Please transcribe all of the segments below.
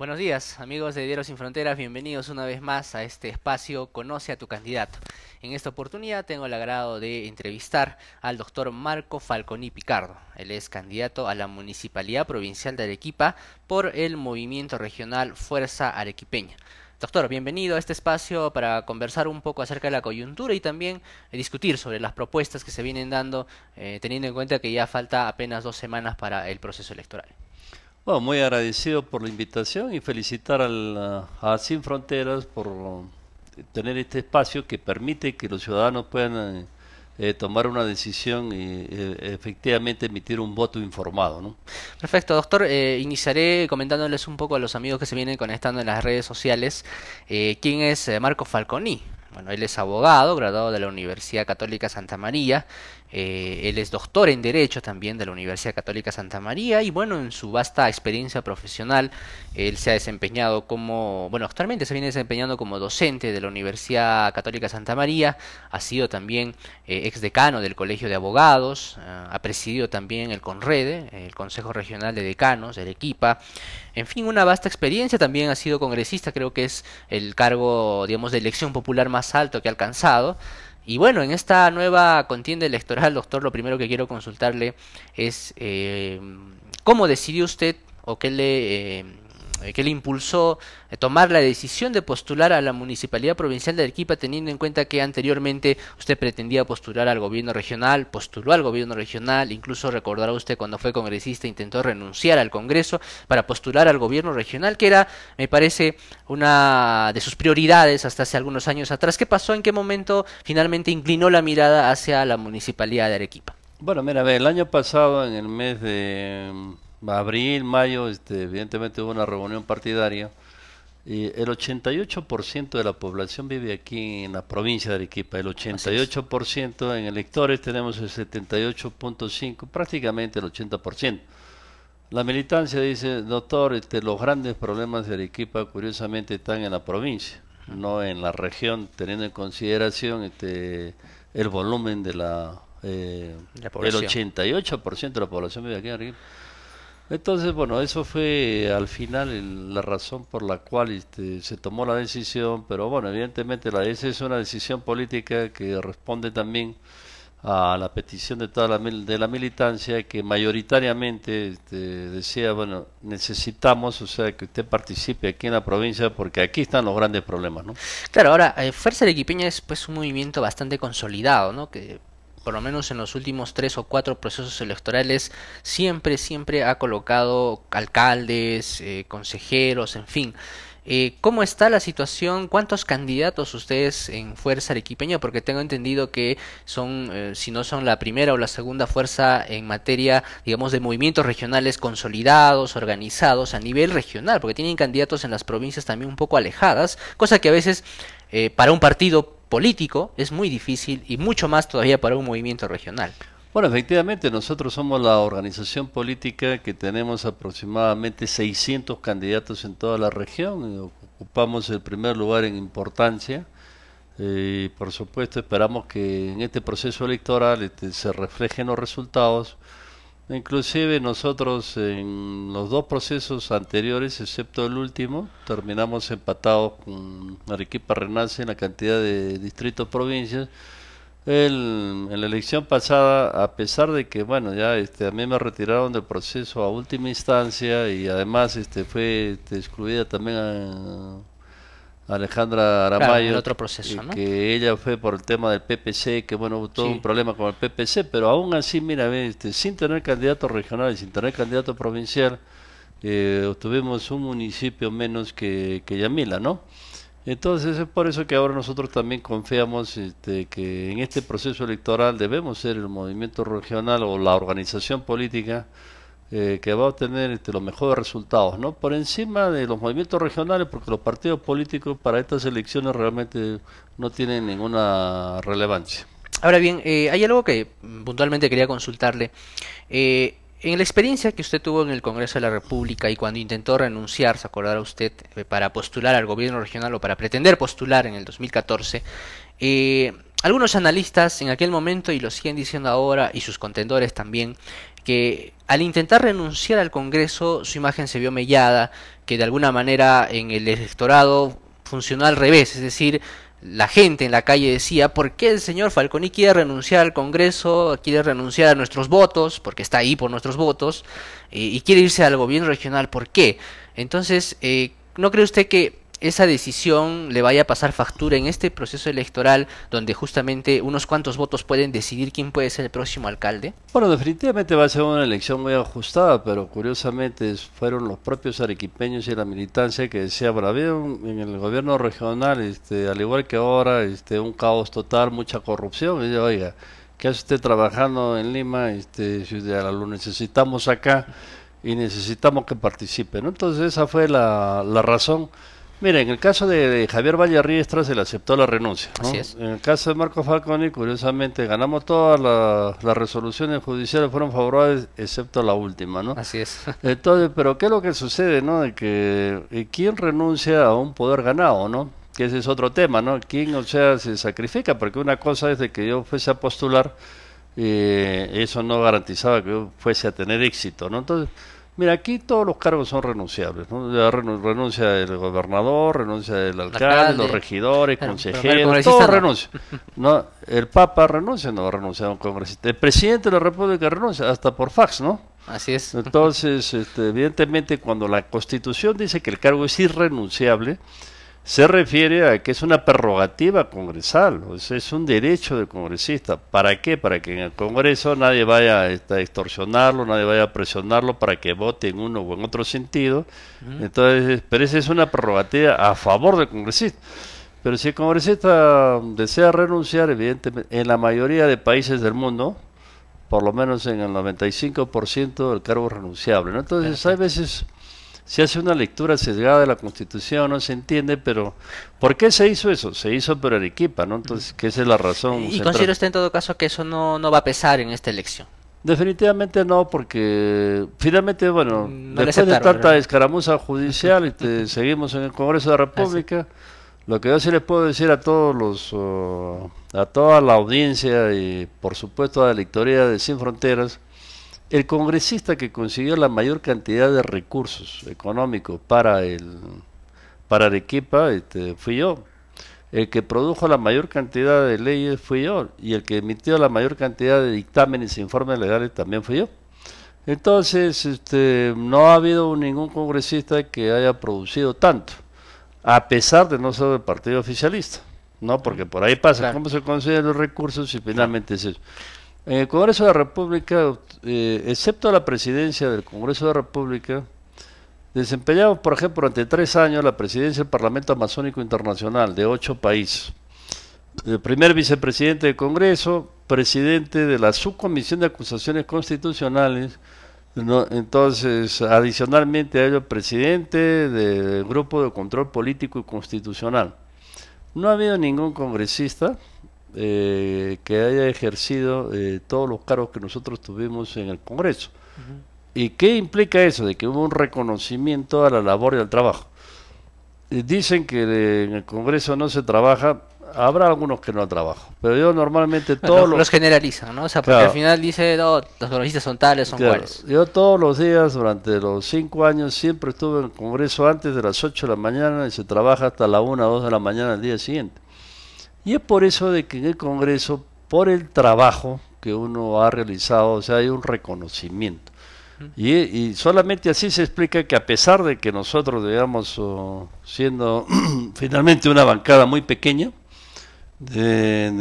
Buenos días, amigos de Diario Sin Fronteras, bienvenidos una vez más a este espacio Conoce a tu candidato. En esta oportunidad tengo el agrado de entrevistar al doctor Marco Falconi Picardo. Él es candidato a la Municipalidad Provincial de Arequipa por el Movimiento Regional Fuerza Arequipeña. Doctor, bienvenido a este espacio para conversar un poco acerca de la coyuntura y también eh, discutir sobre las propuestas que se vienen dando, eh, teniendo en cuenta que ya falta apenas dos semanas para el proceso electoral muy agradecido por la invitación y felicitar a Sin Fronteras por eh, tener este espacio que permite que los ciudadanos puedan eh, eh, tomar una decisión y efectivamente emitir un voto informado. ¿no? Perfecto, doctor. iniciaré comentándoles un poco a los amigos que se vienen conectando en las redes sociales quién es Marco Falconi, bueno, él es abogado, graduado de la Universidad Católica Santa María. Eh, él es doctor en Derecho también de la Universidad Católica Santa María. Y bueno, en su vasta experiencia profesional, él se ha desempeñado como, bueno, actualmente se viene desempeñando como docente de la Universidad Católica Santa María. Ha sido también eh, ex exdecano del Colegio de Abogados. Ah, ha presidido también el CONREDE, el Consejo Regional de Decanos, de Equipa... En fin, una vasta experiencia. También ha sido congresista, creo que es el cargo, digamos, de elección popular más más alto que ha alcanzado. Y bueno, en esta nueva contienda electoral, doctor, lo primero que quiero consultarle es eh, cómo decidió usted o qué le eh, eh, que le impulsó eh, tomar la decisión de postular a la Municipalidad Provincial de Arequipa, teniendo en cuenta que anteriormente usted pretendía postular al gobierno regional, postuló al gobierno regional, incluso recordará usted cuando fue congresista intentó renunciar al Congreso para postular al gobierno regional, que era, me parece, una de sus prioridades hasta hace algunos años atrás. ¿Qué pasó? ¿En qué momento finalmente inclinó la mirada hacia la Municipalidad de Arequipa? Bueno, mira, el año pasado, en el mes de abril, mayo, este, evidentemente hubo una reunión partidaria. Y el 88% de la población vive aquí en la provincia de Arequipa, el 88% en electores tenemos el 78.5, prácticamente el 80%. La militancia dice, doctor, este, los grandes problemas de Arequipa curiosamente están en la provincia, no en la región, teniendo en consideración este, el volumen de la... Eh, la el 88% de la población vive aquí en Arequipa. Entonces, bueno, eso fue eh, al final la razón por la cual este, se tomó la decisión, pero bueno, evidentemente la esa es una decisión política que responde también a la petición de toda la, de la militancia que mayoritariamente este, decía, bueno, necesitamos, o sea, que usted participe aquí en la provincia porque aquí están los grandes problemas, ¿no? Claro, ahora, Fuerza eh, Fuerza Arequipeña es pues un movimiento bastante consolidado, ¿no? Que por lo menos en los últimos tres o cuatro procesos electorales, siempre, siempre ha colocado alcaldes, eh, consejeros, en fin. Eh, ¿Cómo está la situación? ¿Cuántos candidatos ustedes en Fuerza Arequipeña? Porque tengo entendido que son, eh, si no son la primera o la segunda fuerza en materia, digamos, de movimientos regionales consolidados, organizados a nivel regional, porque tienen candidatos en las provincias también un poco alejadas, cosa que a veces para un partido político es muy difícil y mucho más todavía para un movimiento regional. Bueno, efectivamente, nosotros somos la organización política que tenemos aproximadamente 600 candidatos en toda la región, ocupamos el primer lugar en importancia. y eh, por supuesto, esperamos que en este proceso electoral este, se reflejen los resultados Inclusive nosotros en los dos procesos anteriores, excepto el último, terminamos empatados con Arequipa Renace en la cantidad de distritos provincias. El, en la elección pasada, a pesar de que, bueno, ya este, a mí me retiraron del proceso a última instancia y además este, fue este, excluida también a, Alejandra Aramayo. Eh, que ella fue por el tema del PPC, que bueno, hubo un problema con el PPC, pero aún así, mira, este, sin tener candidato regional, sin tener candidato provincial, eh, obtuvimos un municipio menos que, que Yamila, ¿no? Entonces es por eso que ahora nosotros también confiamos este, que en este proceso electoral debemos ser el movimiento regional o la organización política eh, que va a obtener este, los mejores resultados, ¿no? Por encima de los movimientos regionales, porque los partidos políticos para estas elecciones realmente no tienen ninguna relevancia. Ahora bien, eh, hay algo que mm, puntualmente quería consultarle. Eh, en la experiencia que usted tuvo en el Congreso de la República y cuando intentó renunciar, se acordará usted, para postular al gobierno regional o para pretender postular en el 2014, algunos analistas en aquel momento, y lo siguen diciendo ahora, y sus contendores también, que al intentar renunciar al Congreso su imagen se vio mellada, que de alguna manera en el electorado funcionó al revés, es decir, la gente en la calle decía, ¿por qué el señor Falconi quiere renunciar al Congreso, quiere renunciar a nuestros votos, porque está ahí por nuestros votos, eh, y quiere irse al gobierno regional? ¿Por qué? Entonces, eh, ¿no cree usted que esa decisión le vaya a pasar factura en este proceso electoral donde justamente unos cuantos votos pueden decidir quién puede ser el próximo alcalde? Bueno, definitivamente va a ser una elección muy ajustada, pero curiosamente fueron los propios arequipeños y la militancia que decía, bueno, había en el gobierno regional, este, al igual que ahora, este, un caos total, mucha corrupción. Y yo, oiga, ¿qué hace usted trabajando en Lima? Este, lo necesitamos acá y necesitamos que participe. Entonces esa fue la, la razón Mira, en el caso de Javier Vallarriestra se le aceptó la renuncia. ¿no? En el caso de Marco Falconi, curiosamente, ganamos todas las, resoluciones judiciales, fueron favorables, excepto la última, ¿no? Así es. Entonces, pero ¿qué es lo que sucede, no? De que eh, quién renuncia a un poder ganado, ¿no? Que ese es otro tema, ¿no? ¿Quién, o sea, se sacrifica? Porque una cosa es de que yo fuese a postular, eh, eso no garantizaba que yo fuese a tener éxito, ¿no? Entonces Mira, aquí todos los cargos son renunciables, ¿no? renuncia el gobernador, renuncia el alcalde, los regidores, consejeros, todos no. el Papa renuncia, no renuncia a un congresista. El presidente de la República renuncia, hasta por fax, ¿no? Así es. Entonces, este, evidentemente, cuando la Constitución dice que el cargo es irrenunciable, se refiere a que es una prerrogativa congresal, o es un derecho del congresista. ¿Para qué? Para que en el Congreso nadie vaya a este, extorsionarlo, nadie vaya a presionarlo para que vote en uno o en otro sentido. Entonces, pero esa es una prerrogativa a favor del congresista. Pero si el congresista desea renunciar, evidentemente, en la mayoría de países del mundo, por lo menos en el 95% del cargo es renunciable. Entonces, hay veces se hace una lectura sesgada de la Constitución, no se entiende, pero ¿por qué se hizo eso? Se hizo por Arequipa, ¿no? Entonces, ¿qué es la razón. ¿Y considera usted en todo caso que eso no, no va a pesar en esta elección? Definitivamente no, porque finalmente, bueno, no después de tanta escaramuza judicial, y seguimos en el Congreso de la ah, República. Lo que yo sí les puedo decir a todos los, oh, a toda la audiencia y por supuesto a la lectoría de Sin Fronteras, el congresista que consiguió la mayor cantidad de recursos económicos para el para Arequipa este, fui yo. El que produjo la mayor cantidad de leyes fui yo y el que emitió la mayor cantidad de dictámenes e informes legales también fui yo. Entonces, este, no ha habido ningún congresista que haya producido tanto, a pesar de no ser del partido oficialista, ¿no? Porque por ahí pasa, ¿cómo se consiguen los recursos y finalmente es eso? En el Congreso de la República, eh, excepto la presidencia del Congreso de la República, desempeñamos, por ejemplo, durante tres años la presidencia del Parlamento Amazónico Internacional de ocho países. El primer vicepresidente del Congreso, presidente de la Subcomisión de Acusaciones Constitucionales, entonces, adicionalmente a ello, presidente del Grupo de Control Político y Constitucional. No ha habido ningún congresista eh, que haya ejercido eh, todos los cargos que nosotros tuvimos en el Congreso. ¿Y qué implica eso? De que hubo un reconocimiento a la labor y al trabajo. dicen que en el Congreso no se trabaja, habrá algunos que no trabajan, pero yo normalmente todos los, los... generalizan, ¿no? O sea, porque al final dice, no, los congresistas son tales, son Yo todos los días, durante los cinco años, siempre estuve en el Congreso antes de las 8 de la mañana y se trabaja hasta la una o 2 de la mañana el día siguiente. Y es por eso de que en el Congreso, por el trabajo que uno ha realizado, o sea, hay un reconocimiento. Y, solamente así se explica que a pesar de que nosotros, digamos, siendo finalmente una bancada muy pequeña, de,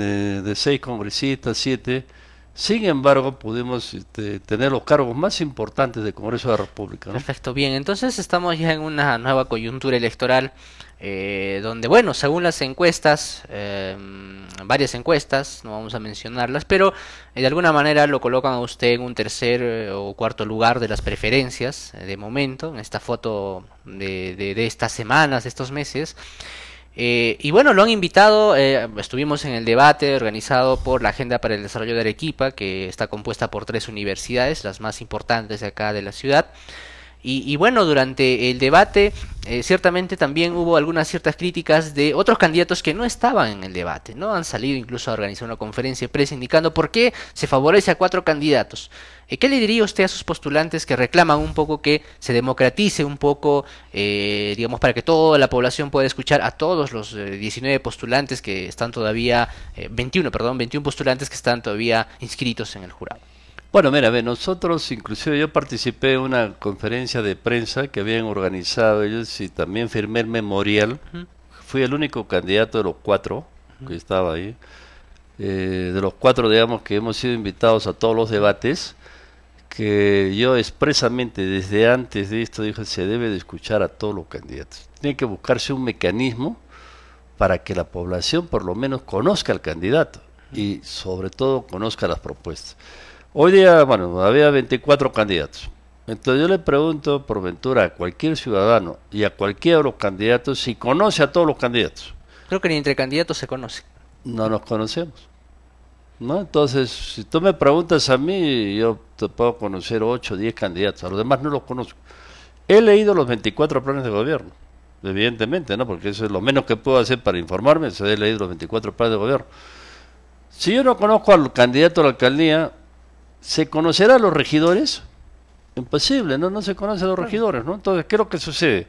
de seis congresistas, siete, sin embargo, pudimos este, tener los cargos más importantes del Congreso de la República. Perfecto, bien. Entonces estamos ya en una nueva coyuntura electoral eh, donde, bueno, según las encuestas, em, varias encuestas, no vamos a mencionarlas, pero eh, de alguna manera lo colocan a usted en un tercer eh, o cuarto lugar de las preferencias de momento, en esta foto de, de estas semanas, de estos meses. Eh, y bueno, lo han invitado, eh, estuvimos en el debate organizado por la Agenda para el Desarrollo de Arequipa, que está compuesta por tres universidades, las más importantes de acá de la ciudad. Y, bueno, durante el debate eh, ciertamente también hubo algunas ciertas críticas de otros candidatos que no estaban en el debate, ¿no? Han salido incluso a organizar una conferencia de prensa indicando por qué se favorece a cuatro candidatos. Eh, ¿Qué le diría usted a sus postulantes que reclaman un poco que se democratice un poco, eh, digamos, para que toda la población pueda escuchar a todos los 19 postulantes que están todavía, 21, perdón, 21 postulantes que están todavía inscritos en el jurado? Bueno, mira, ve, nosotros, inclusive yo participé en una conferencia de prensa que habían organizado ellos y también firmé el memorial. Fui el único candidato de los cuatro que estaba ahí. Eh, de los cuatro, digamos, que hemos sido invitados a todos los debates, que yo expresamente desde antes de esto dije, se debe de escuchar a todos los candidatos. Tiene que buscarse un mecanismo para que la población por lo menos conozca al candidato y sobre todo conozca las propuestas. Hoy día, bueno, había 24 candidatos. Entonces yo le pregunto por ventura a cualquier ciudadano y a cualquiera de los candidatos si conoce a todos los candidatos. Creo que ni entre candidatos se conoce. No nos conocemos. ¿No? Entonces, si tú me preguntas a mí, yo te puedo conocer 8 o 10 candidatos, a los demás no los conozco. He leído los 24 planes de gobierno, evidentemente, ¿no? Porque eso es lo menos que puedo hacer para informarme, se he leído los 24 planes de gobierno. Si yo no conozco al candidato a la alcaldía, ¿Se conocerá a los regidores? Imposible, ¿no? No se conocen los regidores, ¿no? Entonces, ¿qué es lo que sucede?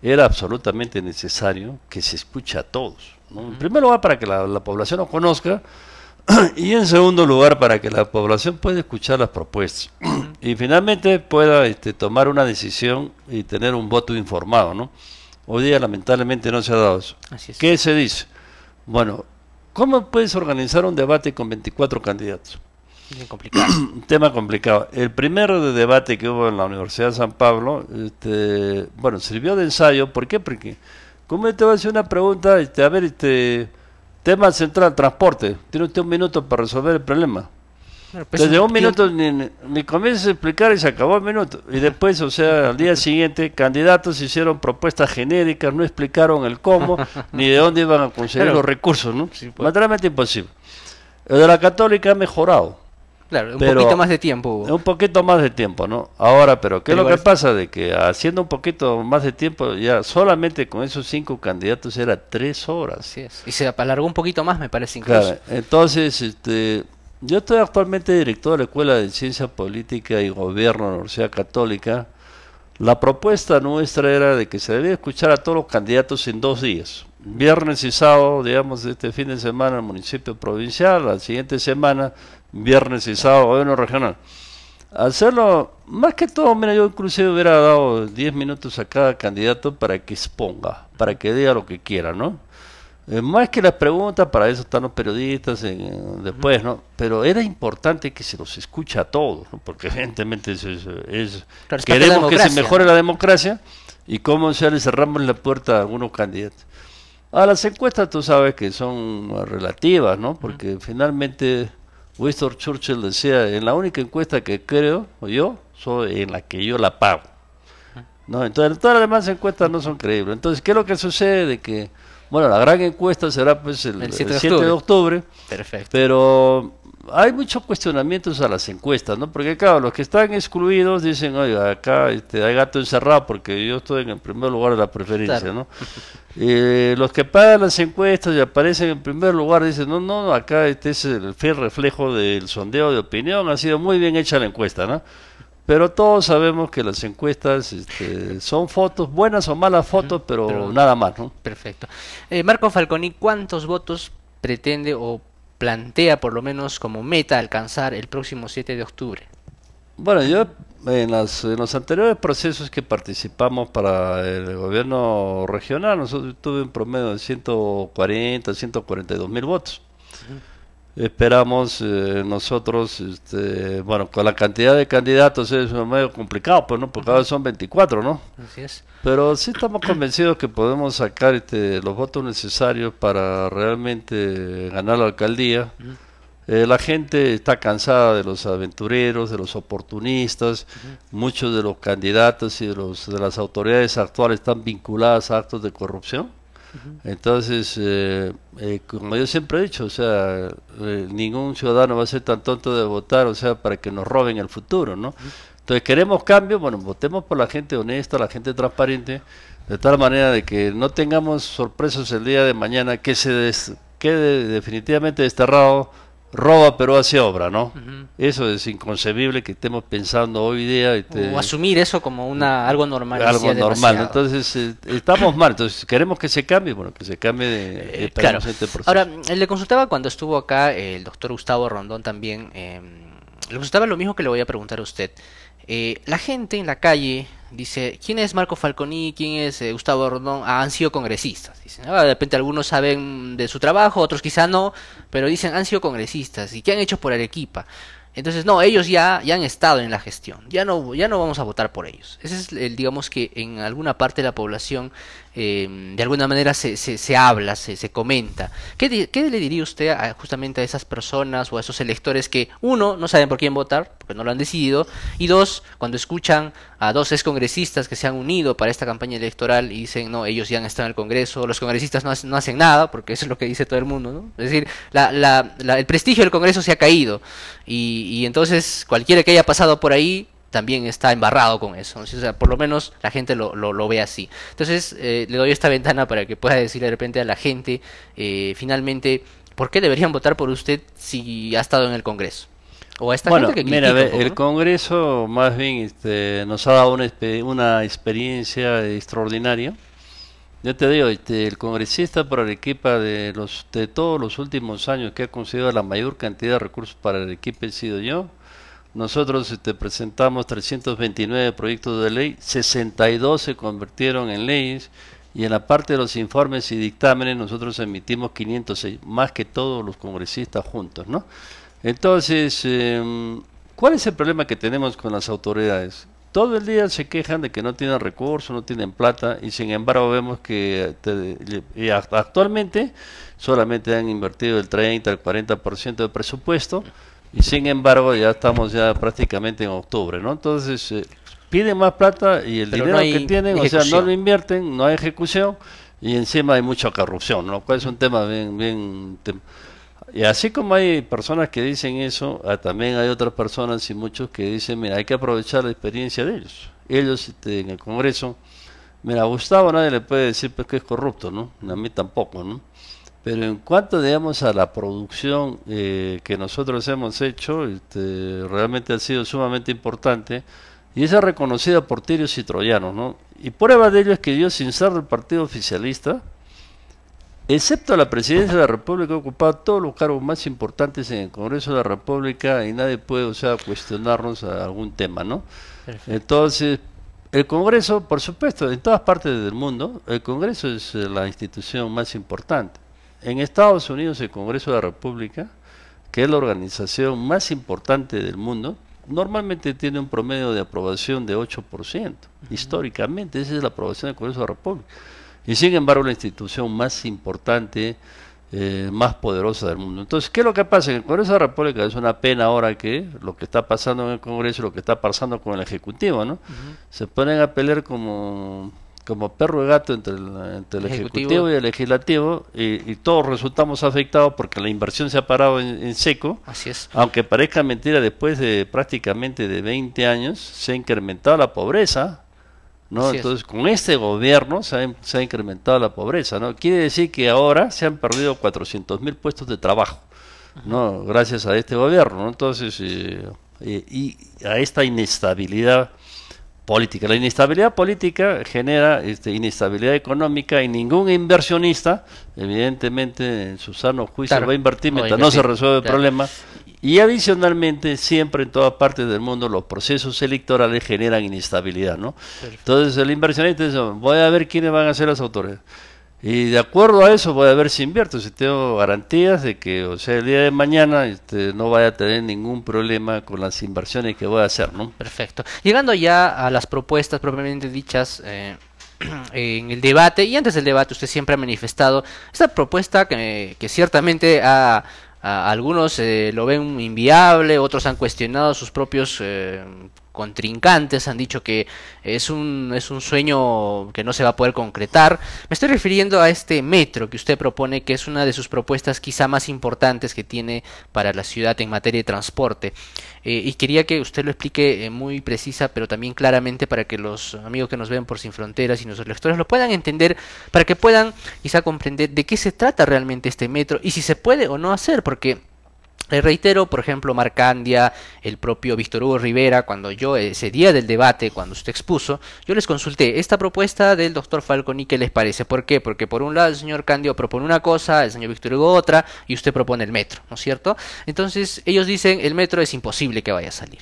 Era absolutamente necesario que se escuche a todos. En primer lugar, para que la, población lo conozca, y en segundo lugar, para que la población pueda escuchar las propuestas y finalmente pueda este, tomar una decisión y tener un voto informado, ¿no? Hoy día lamentablemente no se ha dado eso. ¿Qué se dice? Bueno, ¿cómo puedes organizar un debate con 24 candidatos? Tema complicado. El primero de debate que hubo en la Universidad de San Pablo, este, bueno, sirvió de ensayo. ¿Por qué? Porque, como te voy a hacer una pregunta, este, a ver, este, tema central, transporte. Tiene usted un minuto para resolver el problema. Pues, Desde un minuto ni, ni comienza a explicar y se acabó el minuto. Y después, o sea, al día siguiente, candidatos hicieron propuestas genéricas, no explicaron el cómo, ni de dónde iban a conseguir los recursos, ¿no? Pues. imposible. El de la Católica ha mejorado. Claro, un poquito más de tiempo. Un poquito más de tiempo, ¿no? Ahora, pero ¿qué es lo que pasa? De que haciendo un poquito más de tiempo, ya solamente con esos cinco candidatos era tres horas. Y se alargó un poquito más, me parece incluso. Claro, entonces, este, yo estoy actualmente director de la Escuela de Ciencia Política y Gobierno de la Universidad Católica. La propuesta nuestra era de que se debía escuchar a todos los candidatos en dos días viernes y sábado, digamos, este fin de semana el municipio provincial, la siguiente semana, viernes y sábado, gobierno regional. Hacerlo, más que todo, mira, yo inclusive hubiera dado 10 minutos a cada candidato para que exponga, para que diga lo que quiera, ¿no? Eh, más que las preguntas, para eso están los periodistas después, ¿no? Pero era importante que se los escucha a todos, porque evidentemente es, queremos que se mejore la democracia y cómo se le cerramos la puerta a algunos candidatos. A las encuestas tú sabes que son relativas, ¿no? Porque finalmente Winston Churchill decía, en la única encuesta que creo yo, soy en la que yo la pago. ¿No? Entonces todas las demás encuestas no son creíbles. Entonces, ¿qué es lo que sucede? De que, bueno, la gran encuesta será pues el, de octubre Perfecto. Pero hay muchos cuestionamientos a las encuestas, ¿no? Porque claro, los que están excluidos dicen, oye, acá este, hay gato encerrado porque yo estoy en el primer lugar de la preferencia, ¿no? Eh, los que pagan las encuestas y aparecen en primer lugar dicen, no, no, acá este es el fiel reflejo del sondeo de opinión, ha sido muy bien hecha la encuesta, ¿no? Pero todos sabemos que las encuestas este, son fotos, buenas o malas fotos, pero, nada más, ¿no? Perfecto. Eh, Marco Falconi, ¿cuántos votos pretende o plantea por lo menos como meta alcanzar el próximo 7 de octubre? Bueno, yo en, los anteriores procesos que participamos para el gobierno regional, nosotros tuve un promedio de 140, 142 mil votos esperamos eh, nosotros, este, bueno, con la cantidad de candidatos es medio complicado, pues, ¿no? Porque ahora son 24, ¿no? Así es. Pero sí estamos convencidos que podemos sacar este, los votos necesarios para realmente ganar la alcaldía. Eh, la gente está cansada de los aventureros, de los oportunistas, muchos de los candidatos y de, los, de las autoridades actuales están vinculadas a actos de corrupción. Entonces, eh, eh, como yo siempre he dicho, o sea, eh, ningún ciudadano va a ser tan tonto de votar, o sea, para que nos roben el futuro, ¿no? Entonces, queremos cambio, bueno, votemos por la gente honesta, la gente transparente, de tal manera de que no tengamos sorpresas el día de mañana, que se des quede definitivamente desterrado roba pero hace obra, ¿no? Eso es inconcebible que estemos pensando hoy día. Este, o asumir eso como una algo normal. Algo normal. Entonces, eh, estamos mal. Entonces, queremos que se cambie, bueno, que se cambie de, eh, de Ahora, eh, le consultaba cuando estuvo acá el doctor Gustavo Rondón también, le consultaba lo mismo que le voy a preguntar a usted. la gente en la calle Dice, ¿quién es Marco Falconi? ¿Quién es eh, Gustavo Rondón? Ah, han sido congresistas. Dicen, ah, de repente algunos saben de su trabajo, otros quizá no, pero dicen, han sido congresistas. ¿Y qué han hecho por Arequipa? Entonces, no, ellos ya, ya han estado en la gestión, ya no, ya no vamos a votar por ellos. Ese es, el, digamos que en alguna parte de la población Em, de alguna manera se, se, habla, se, se comenta. ¿Qué, ¿Qué, le diría usted a, justamente a esas personas o a esos electores que, uno, no saben por quién votar, porque no lo han decidido, y dos, cuando escuchan a dos excongresistas que se han unido para esta campaña electoral y dicen, no, ellos ya han estado en el Congreso, los congresistas no, hacen, no hacen nada, porque eso es lo que dice todo el mundo, ¿no? Es decir, el prestigio del Congreso se ha caído, y, y entonces cualquiera que haya pasado por ahí también está embarrado con eso. O sea, por lo menos la gente lo, lo, ve así. Entonces, eh, le doy esta ventana para que pueda decirle de repente a la gente, eh, finalmente, ¿por qué deberían votar por usted si ha estado en el Congreso? O esta gente que mira, el Congreso más bien este, nos ha dado una, una experiencia extraordinaria. Yo te digo, este, el congresista por Arequipa de los de todos los últimos años que ha conseguido la mayor cantidad de recursos para el equipo he sido yo nosotros te este, presentamos 329 proyectos de ley, 62 se convirtieron en leyes y en la parte de los informes y dictámenes nosotros emitimos 506, más que todos los congresistas juntos, ¿no? Entonces, em, ¿cuál es el problema que tenemos con las autoridades? Todo el día se quejan de que no tienen recursos, no tienen plata y sin embargo vemos que este, actualmente solamente han invertido el 30, el 40% del presupuesto y sin embargo ya estamos ya prácticamente en octubre, ¿no? Entonces eh, piden más plata y el dinero que tienen, o sea, no lo invierten, no hay ejecución y encima hay mucha corrupción, lo cual pues es un tema bien... bien y así como hay personas que dicen eso, ah, también hay otras personas y muchos que dicen, mira, hay que aprovechar la experiencia de ellos. Ellos este, en el Congreso, mira, a Gustavo nadie le puede decir pues, que es corrupto, ¿no? A mí tampoco, ¿no? Pero en cuanto, digamos, a la producción eh, que nosotros hemos hecho, este, realmente ha sido sumamente importante y es reconocida por tirios y troyanos, ¿no? Y prueba de ello es que dios sin ser del partido oficialista, excepto la presidencia de la República, he ocupado todos los cargos más importantes en el Congreso de la República y nadie puede, o sea, cuestionarnos algún tema, ¿no? Entonces, el Congreso, por supuesto, en todas partes del mundo, el Congreso es eh, la institución más importante. En Estados Unidos el Congreso de la República, que es la organización más importante del mundo, normalmente tiene un promedio de aprobación de 8%, históricamente, esa es la aprobación del Congreso de la República. Y sin embargo la institución más importante, eh, más poderosa del mundo. Entonces, ¿qué es lo que pasa? En el Congreso de la República es una pena ahora que lo que está pasando en el Congreso y lo que está pasando con el Ejecutivo, ¿no? Se ponen a pelear como como perro y gato entre el, ejecutivo. y el legislativo y, todos resultamos afectados porque la inversión se ha parado en, seco. Así es. Aunque parezca mentira, después de prácticamente de 20 años se ha incrementado la pobreza, ¿no? Entonces, con este gobierno se ha, incrementado la pobreza, ¿no? Quiere decir que ahora se han perdido 400 mil puestos de trabajo, ¿no? Gracias a este gobierno, Entonces, eh, eh, y a esta inestabilidad política. La inestabilidad política genera este, inestabilidad económica y ningún inversionista, evidentemente, en su sano juicio va a invertir mientras no se resuelve el problema. Y adicionalmente, siempre en todas partes del mundo los procesos electorales generan inestabilidad, ¿no? Entonces el inversionista dice, voy a ver quiénes van a ser las autoridades. Y de acuerdo a eso voy a ver si invierto, si tengo garantías de que, o sea, el día de mañana este, no vaya a tener ningún problema con las inversiones que voy a hacer, ¿no? Perfecto. Llegando ya a las propuestas propiamente dichas, eh, en el debate y antes del debate usted siempre ha manifestado esta propuesta que, que ciertamente a, algunos eh, lo ven inviable, otros han cuestionado sus propios eh, contrincantes han dicho que es un, es un sueño que no se va a poder concretar. Me estoy refiriendo a este metro que usted propone, que es una de sus propuestas quizá más importantes que tiene para la ciudad en materia de transporte. Eh, y quería que usted lo explique eh, muy precisa, pero también claramente para que los amigos que nos ven por Sin Fronteras y nuestros lectores lo puedan entender, para que puedan quizá comprender de qué se trata realmente este metro y si se puede o no hacer, porque le eh, reitero, por ejemplo, Marcandia, el propio Víctor Hugo Rivera, cuando yo ese día del debate, cuando usted expuso, yo les consulté esta propuesta del doctor Falconi, ¿qué les parece? ¿Por qué? Porque por un lado el señor Candio propone una cosa, el señor Víctor Hugo otra, y usted propone el metro, ¿no es cierto? Entonces ellos dicen, el metro es imposible que vaya a salir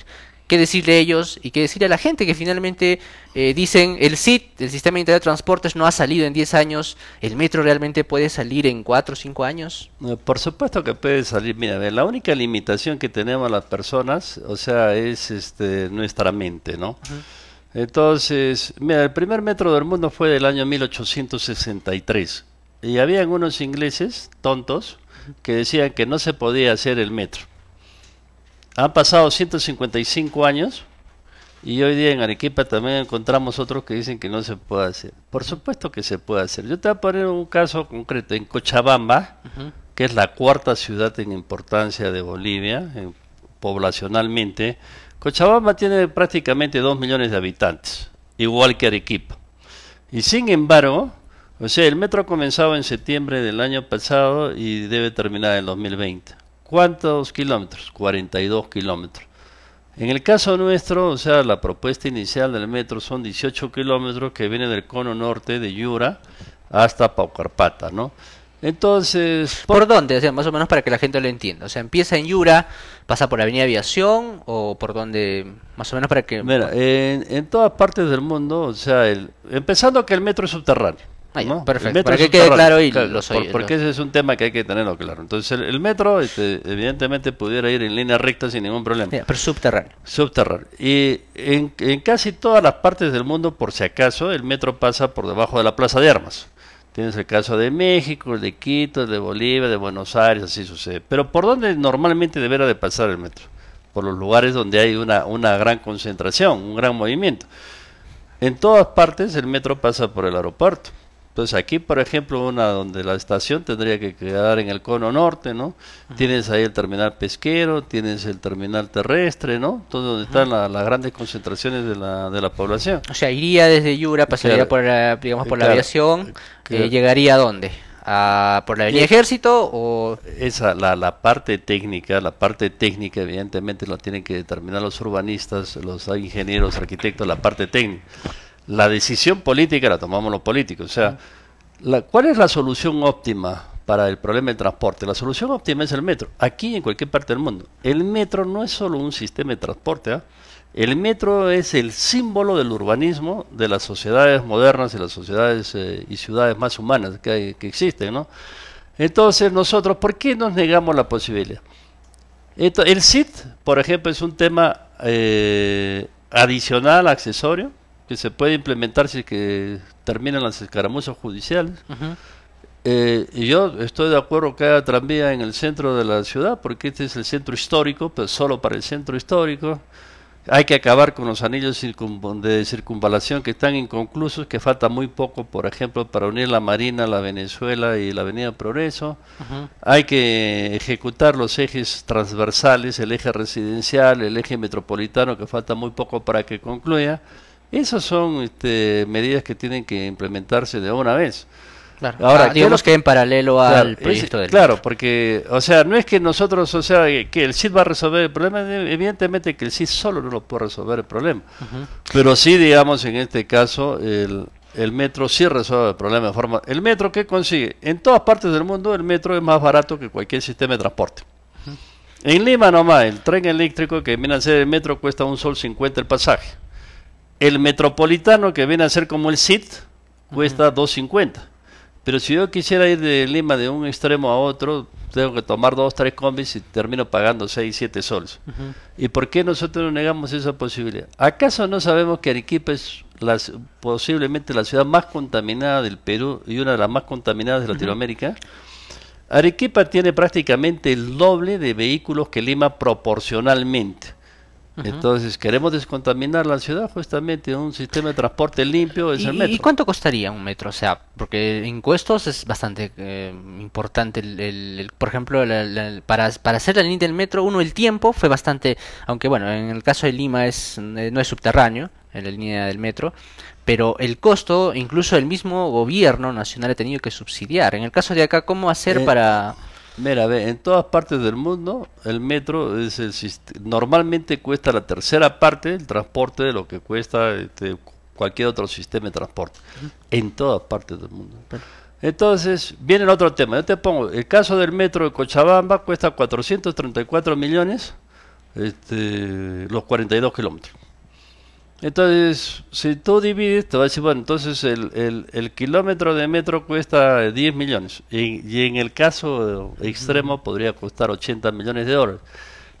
qué decirle a ellos y qué decirle a la gente que finalmente eh, dicen el SIT, el Sistema Interior de Transportes, no ha salido en 10 años, el metro realmente puede salir en 4 o 5 años? Por supuesto que puede salir, mira, la única limitación que tenemos las personas, o sea, es este, nuestra mente, ¿no? Entonces, mira, el primer metro del mundo fue del año 1863 y habían unos ingleses tontos que decían que no se podía hacer el metro. Han pasado 155 años y hoy día en Arequipa también encontramos otros que dicen que no se puede hacer. Por supuesto que se puede hacer. Yo te voy a poner un caso concreto. En Cochabamba, que es la cuarta ciudad en importancia de Bolivia, poblacionalmente, Cochabamba tiene prácticamente 2 millones de habitantes, igual que Arequipa. Y sin embargo, o sea, el metro ha comenzado en septiembre del año pasado y debe terminar en 2020. ¿Cuántos kilómetros? 42 kilómetros. En el caso nuestro, o sea, la propuesta inicial del metro son 18 kilómetros que viene del cono norte de Yura hasta Paucarpata, ¿no? Entonces... ¿Por, dónde? más o menos para que la gente lo entienda. O sea, empieza en Yura, pasa por la Avenida Aviación o por donde... Más o menos para que... Mira, en, en todas partes del mundo, o sea, el, empezando que el metro es subterráneo. Perfecto, para que quede claro y Porque ese es un tema que hay que tenerlo claro. Entonces, el, metro, este, evidentemente, pudiera ir en línea recta sin ningún problema. pero subterráneo. Subterráneo. Y en, casi todas las partes del mundo, por si acaso, el metro pasa por debajo de la Plaza de Armas. Tienes el caso de México, de Quito, de Bolivia, de Buenos Aires, así sucede. Pero ¿por dónde normalmente deberá de pasar el metro? Por los lugares donde hay una, una gran concentración, un gran movimiento. En todas partes el metro pasa por el aeropuerto entonces aquí, por ejemplo, una donde la estación tendría que quedar en el cono norte, ¿no? Tienes ahí el terminal pesquero, tienes el terminal terrestre, ¿no? Todo donde están las grandes concentraciones de la, de la población. O sea, iría desde Yura, pasaría por, la, digamos, por la aviación, eh, eh, llegaría a dónde? A, por la eh, Ejército o esa la, la parte técnica la parte técnica evidentemente la tienen que determinar los urbanistas los ingenieros arquitectos la parte técnica la decisión política la tomamos los políticos. O sea, ¿cuál es la solución óptima para el problema del transporte? La solución óptima es el metro, aquí en cualquier parte del mundo. El metro no es solo un sistema de transporte, ¿ah? el metro es el símbolo del urbanismo de las sociedades modernas y las sociedades eh, y ciudades más humanas que, existen, ¿no? Entonces nosotros, ¿por qué nos negamos la posibilidad? el SIT, por ejemplo, es un tema eh, adicional, accesorio, que se puede implementar si que terminan las escaramuzas judiciales. Eh, y yo estoy de acuerdo que haya tranvía en el centro de la ciudad, porque este es el centro histórico, pero solo para el centro histórico. Hay que acabar con los anillos de circunvalación que están inconclusos, que falta muy poco, por ejemplo, para unir la Marina, la Venezuela y la Avenida Progreso. Hay que ejecutar los ejes transversales, el eje residencial, el eje metropolitano, que falta muy poco para que concluya. Esas son este, medidas que tienen que implementarse de una vez. Ahora, ah, digamos que en paralelo al proyecto Claro, porque, o sea, no es que nosotros, o sea, que el CID va a resolver el problema, evidentemente que el CID solo no lo puede resolver el problema. Pero sí, digamos, en este caso, el, metro sí resuelve el problema de forma... El metro, ¿qué consigue? En todas partes del mundo el metro es más barato que cualquier sistema de transporte. En Lima nomás, el tren eléctrico que viene a ser el metro cuesta un sol 50 el pasaje. El metropolitano, que viene a ser como el CIT, cuesta 2.50. Pero si yo quisiera ir de Lima de un extremo a otro, tengo que tomar dos, tres combis y termino pagando 6, 7 soles. ¿Y por qué nosotros negamos esa posibilidad? ¿Acaso no sabemos que Arequipa es posiblemente la ciudad más contaminada del Perú y una de las más contaminadas de Latinoamérica? Arequipa tiene prácticamente el doble de vehículos que Lima proporcionalmente. Entonces queremos descontaminar la ciudad justamente un sistema de transporte limpio es el metro. ¿Y cuánto costaría un metro? O sea, porque en cuestos es bastante eh, importante. El, por ejemplo, para, hacer la línea del metro, uno el tiempo fue bastante, aunque bueno, en el caso de Lima es eh, no es subterráneo en la línea del metro, pero el costo incluso el mismo gobierno nacional ha tenido que subsidiar. En el caso de acá, ¿cómo hacer eh, para Mira, ve, en todas partes del mundo el metro es el normalmente cuesta la tercera parte del transporte de lo que cuesta este, cualquier otro sistema de transporte. En todas partes del mundo. Entonces, viene el otro tema. Yo te pongo, el caso del metro de Cochabamba cuesta 434 millones este, los 42 kilómetros. Entonces, si tú divides, te va a decir, bueno, entonces el, el, el kilómetro de metro cuesta 10 millones y, en el caso extremo podría costar 80 millones de dólares.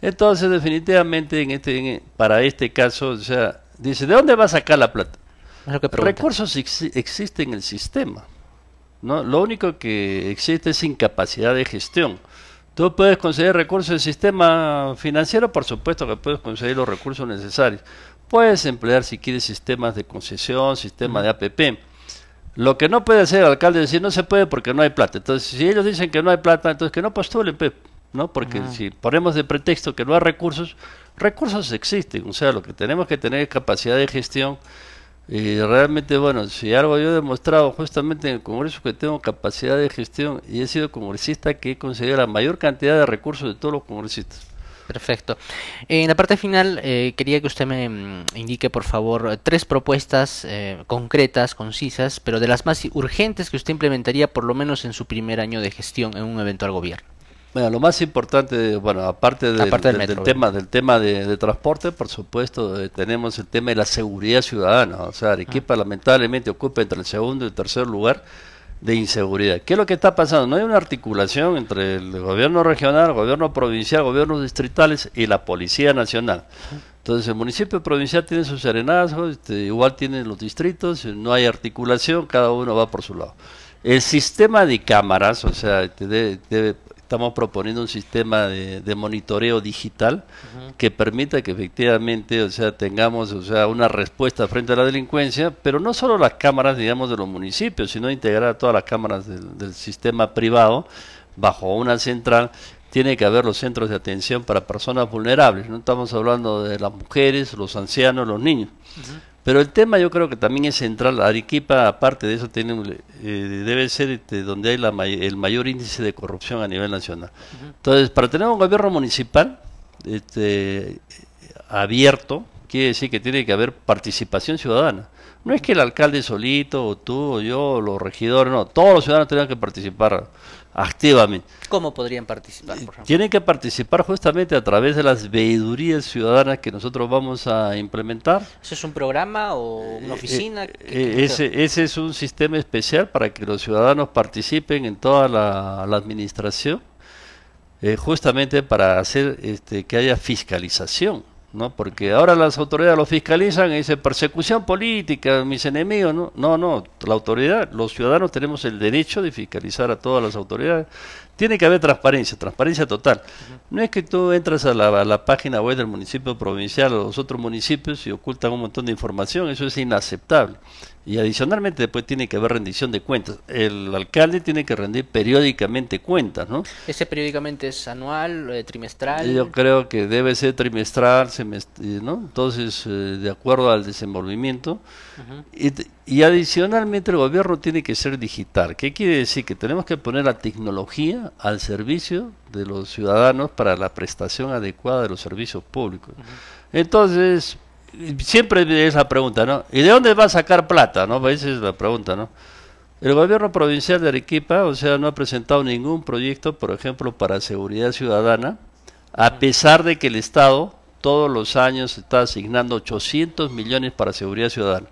Entonces, definitivamente, en este, para este caso, o sea, dice, ¿de dónde va a sacar la plata? Recursos existen en el sistema. ¿no? Lo único que existe es incapacidad de gestión. Tú puedes conseguir recursos del sistema financiero, por supuesto que puedes conseguir los recursos necesarios Puedes emplear si quieres sistemas de concesión, sistemas de APP. Lo que no puede hacer el alcalde es decir no se puede porque no hay plata. Entonces, si ellos dicen que no hay plata, entonces que no postulen, pues, ¿no? Porque si ponemos de pretexto que no hay recursos, recursos existen. O sea, lo que tenemos que tener es capacidad de gestión. Y realmente, bueno, si algo yo he demostrado justamente en el Congreso que tengo capacidad de gestión y he sido congresista que he conseguido la mayor cantidad de recursos de todos los congresistas. Perfecto. En la parte final eh, quería que usted me mm, indique, por favor, tres propuestas eh, concretas, concisas, pero de las más urgentes que usted implementaría por lo menos en su primer año de gestión en un eventual gobierno. Bueno, lo más importante, bueno, aparte, del, tema del tema de, transporte, por supuesto, eh, tenemos el tema de la seguridad ciudadana. O sea, Arequipa ah. lamentablemente ocupa entre el segundo y el tercer lugar de inseguridad. ¿Qué es lo que está pasando? No hay una articulación entre el gobierno regional, gobierno provincial, gobiernos distritales y la Policía Nacional. Entonces el municipio provincial tiene sus serenazos, este, igual tienen los distritos, eh, no hay articulación, cada uno va por su lado. El sistema de cámaras, o sea, este, debe estamos proponiendo un sistema de, monitoreo digital que permita que efectivamente, o sea, tengamos, o sea, una respuesta frente a la delincuencia, pero no solo las cámaras, digamos, de los municipios, sino integrar a todas las cámaras del, sistema privado bajo una central tiene que haber los centros de atención para personas vulnerables. No estamos hablando de las mujeres, los ancianos, los niños. Pero el tema yo creo que también es central. Arequipa, aparte de eso, tiene, eh, debe ser este, donde hay el mayor índice de corrupción a nivel nacional. Entonces, para tener un gobierno municipal este, abierto, quiere decir que tiene que haber participación ciudadana. No es que el alcalde solito, o tú, o yo, o los regidores, no, todos los ciudadanos tengan que participar activamente. ¿Cómo podrían participar? Tienen que participar justamente a través de las veedurías ciudadanas que nosotros vamos a implementar. ¿Eso es un programa o eh, una eh, oficina? Eh, ese, es un sistema especial para que los ciudadanos participen en toda la, administración, justamente para hacer este, que haya fiscalización ¿no? Porque ahora las autoridades lo fiscalizan y dicen persecución política, mis enemigos, ¿no? No, no, la autoridad, los ciudadanos tenemos el derecho de fiscalizar a todas las autoridades. Tiene que haber transparencia, transparencia total. No es que tú entras a la, a la página web del municipio provincial o los otros municipios y ocultan un montón de información, eso es inaceptable. Y adicionalmente después tiene que haber rendición de cuentas. El alcalde tiene que rendir periódicamente cuentas, ¿no? ¿Ese periódicamente es anual, eh, trimestral? Yo creo que debe ser trimestral, semestral, eh, ¿no? Entonces, eh, de acuerdo al desenvolvimiento. y, adicionalmente el gobierno tiene que ser digital. ¿Qué quiere decir? Que tenemos que poner la tecnología al servicio de los ciudadanos para la prestación adecuada de los servicios públicos. Entonces, siempre esa pregunta, ¿no? ¿Y de dónde va a sacar plata? ¿No? Esa es la pregunta, ¿no? El gobierno provincial de Arequipa, o sea, no ha presentado ningún proyecto, por ejemplo, para seguridad ciudadana, a pesar de que el Estado todos los años está asignando 800 millones para seguridad ciudadana.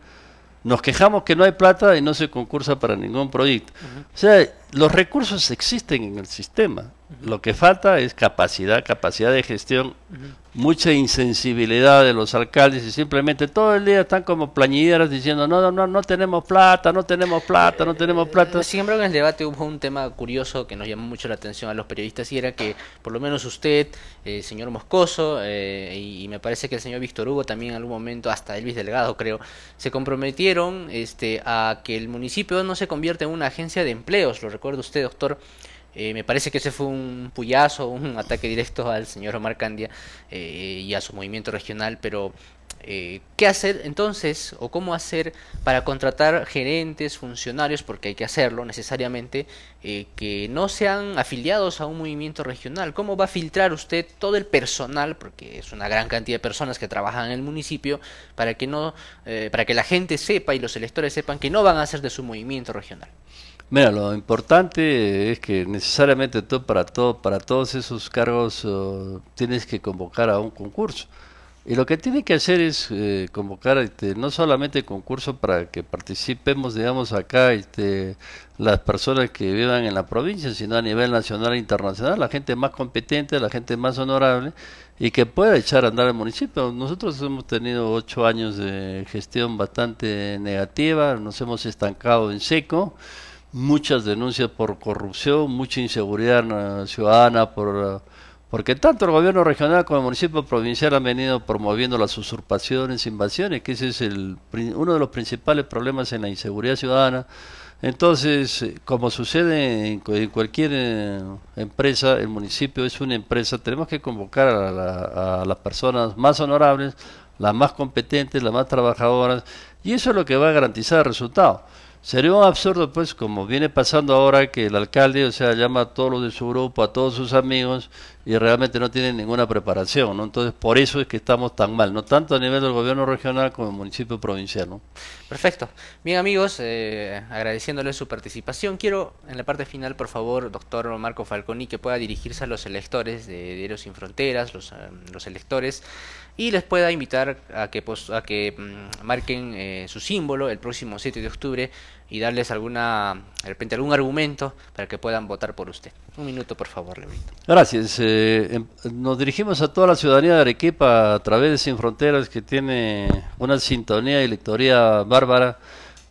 Nos quejamos que no hay plata y no se concursa para ningún proyecto. O sea, los recursos existen en el sistema. Lo que falta es capacidad, capacidad de gestión mucha insensibilidad de los alcaldes y simplemente todo el día están como plañideras diciendo no, no, no, no tenemos plata, no tenemos plata, no tenemos eh, plata. Sin embargo, en el debate hubo un tema curioso que nos llamó mucho la atención a los periodistas y era que por lo menos usted, eh, señor Moscoso eh, y, me parece que el señor Víctor Hugo también en algún momento, hasta Elvis Delgado creo, se comprometieron este, a que el municipio no se convierta en una agencia de empleos, lo recuerda usted doctor eh, me parece que ese fue un puyazo, un ataque directo al señor Omar Candia eh, y a su movimiento regional, pero eh, ¿qué hacer entonces o cómo hacer para contratar gerentes, funcionarios, porque hay que hacerlo necesariamente, que no sean afiliados a un movimiento regional? ¿Cómo va a filtrar usted todo el personal, porque es una gran cantidad de personas que trabajan en el municipio, para que, no, para que la gente sepa y los electores sepan que no van a ser de su movimiento regional? Mira, lo importante es que necesariamente todo, para, todo, para todos esos cargos oh, tienes que convocar a un concurso. Y lo que tiene que hacer es eh, convocar este, no solamente concurso para que participemos, digamos, acá este, las personas que vivan en la provincia, sino a nivel nacional e internacional, la gente más competente, la gente más honorable y que pueda echar a andar el municipio. Nosotros hemos tenido ocho años de gestión bastante negativa, nos hemos estancado en seco muchas denuncias por corrupción, mucha inseguridad ciudadana, por, eh, porque tanto el gobierno regional como el municipio provincial han venido promoviendo las usurpaciones, invasiones, que ese es el, uno de los principales problemas en la inseguridad ciudadana. Entonces, eh, como sucede en, cualquier eh, empresa, el municipio es una empresa, tenemos que convocar a las personas más honorables, las más competentes, las más trabajadoras, y eso es lo que va a garantizar el resultado. Sería un absurdo, pues, como viene pasando ahora, que el alcalde, o sea, llama a todos los de su grupo, a todos sus amigos, y realmente no tienen ninguna preparación, ¿no? Entonces, por eso es que estamos tan mal, no tanto a nivel del gobierno regional como el municipio provincial, ¿no? Perfecto. Bien, amigos, eh, agradeciéndoles su participación, quiero en la parte final, por favor, doctor Marco Falconi, que pueda dirigirse a los electores de Eros Sin Fronteras, los, eh, los electores y les pueda invitar a que, a que mm, marquen eh, su símbolo el próximo 7 de octubre y darles alguna, repente algún argumento para que puedan votar por usted. Un minuto, por favor, levito Gracias. Eh, em, nos dirigimos a toda la ciudadanía de Arequipa a través de Sin Fronteras, que tiene una sintonía y lectoría bárbara,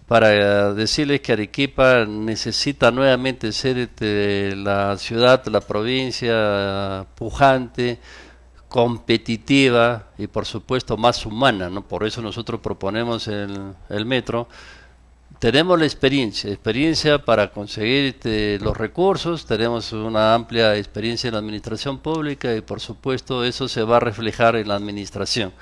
para eh, decirles que Arequipa necesita nuevamente ser este, la ciudad, la provincia pujante, competitiva y por supuesto más humana, ¿no? por eso nosotros proponemos el, metro, tenemos la experiencia, experiencia para conseguir este, los recursos, tenemos una amplia experiencia en la administración pública y por supuesto eso se va a reflejar en la administración.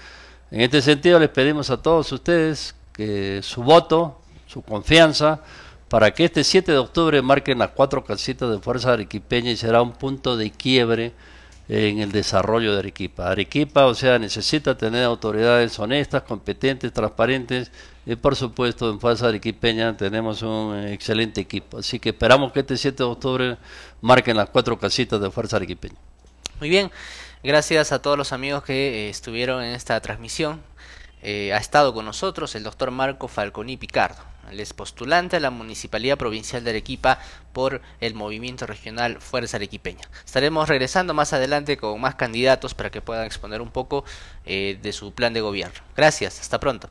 En este sentido les pedimos a todos ustedes que su voto, su confianza, para que este 7 de octubre marquen las cuatro casitas de Fuerza Arequipeña y será un punto de quiebre en el desarrollo de Arequipa. Arequipa, o sea, necesita tener autoridades honestas, competentes, transparentes y por supuesto en Fuerza Arequipeña tenemos un eh, excelente equipo. Así que esperamos que este 7 de octubre marquen las cuatro casitas de Fuerza Arequipeña. Muy bien, gracias a todos los amigos que eh, estuvieron en esta transmisión. Eh, ha estado con nosotros el doctor Marco Falconi Picardo. Les postulante a la Municipalidad Provincial de Arequipa por el movimiento regional Fuerza Arequipeña. Estaremos regresando más adelante con más candidatos para que puedan exponer un poco eh, de su plan de gobierno. Gracias, hasta pronto.